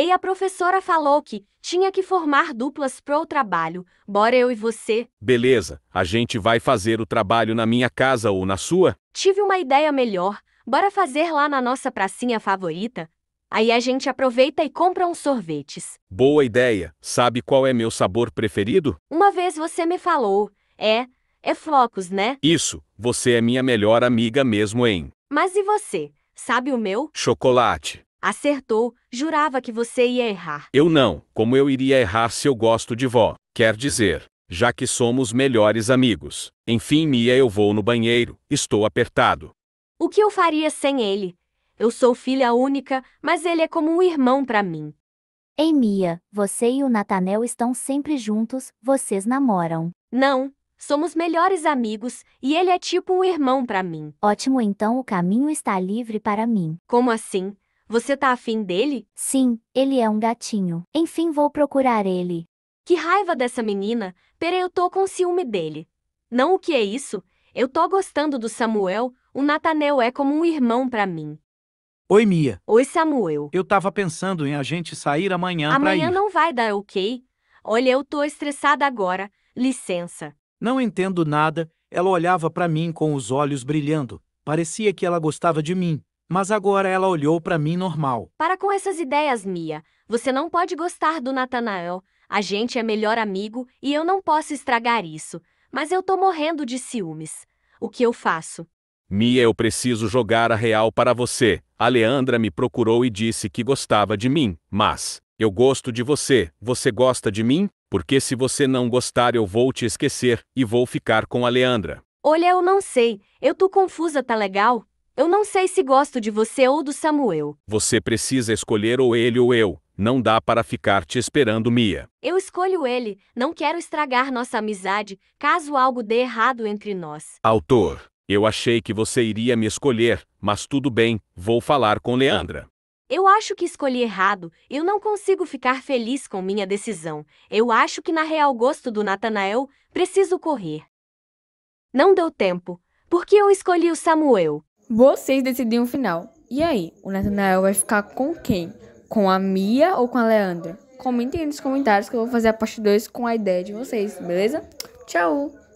Ei, a professora falou que tinha que formar duplas pro trabalho. Bora eu e você. Beleza, a gente vai fazer o trabalho na minha casa ou na sua? Tive uma ideia melhor. Bora fazer lá na nossa pracinha favorita? Aí a gente aproveita e compra uns sorvetes. Boa ideia. Sabe qual é meu sabor preferido? Uma vez você me falou. É, é flocos, né? Isso, você é minha melhor amiga mesmo, hein? Mas e você? Sabe o meu? Chocolate. Acertou, jurava que você ia errar. Eu não, como eu iria errar se eu gosto de vó? Quer dizer, já que somos melhores amigos. Enfim, Mia, eu vou no banheiro, estou apertado. O que eu faria sem ele? Eu sou filha única, mas ele é como um irmão para mim. Ei, Mia, você e o Natanel estão sempre juntos, vocês namoram. Não, somos melhores amigos e ele é tipo um irmão para mim. Ótimo, então o caminho está livre para mim. Como assim? Você tá afim dele? Sim, ele é um gatinho. Enfim, vou procurar ele. Que raiva dessa menina. Pera, eu tô com ciúme dele. Não, o que é isso? Eu tô gostando do Samuel. O Natanel é como um irmão para mim. Oi, Mia. Oi, Samuel. Eu tava pensando em a gente sair amanhã, amanhã pra ir. Amanhã não vai dar, ok? Olha, eu tô estressada agora. Licença. Não entendo nada. Ela olhava para mim com os olhos brilhando. Parecia que ela gostava de mim. Mas agora ela olhou para mim normal. Para com essas ideias, Mia. Você não pode gostar do Natanael. A gente é melhor amigo e eu não posso estragar isso. Mas eu tô morrendo de ciúmes. O que eu faço? Mia, eu preciso jogar a real para você. A Leandra me procurou e disse que gostava de mim, mas eu gosto de você. Você gosta de mim? Porque se você não gostar, eu vou te esquecer e vou ficar com a Leandra. Olha, eu não sei. Eu tô confusa, tá legal? Eu não sei se gosto de você ou do Samuel. Você precisa escolher ou ele ou eu. Não dá para ficar te esperando, Mia. Eu escolho ele. Não quero estragar nossa amizade, caso algo dê errado entre nós. Autor, eu achei que você iria me escolher, mas tudo bem, vou falar com Leandra. Eu acho que escolhi errado, eu não consigo ficar feliz com minha decisão. Eu acho que na real gosto do Natanael, preciso correr. Não deu tempo. Por que eu escolhi o Samuel? Vocês decidiram o final. E aí, o Nathanael vai ficar com quem? Com a Mia ou com a Leandra? Comentem aí nos comentários que eu vou fazer a parte 2 com a ideia de vocês, beleza? Tchau!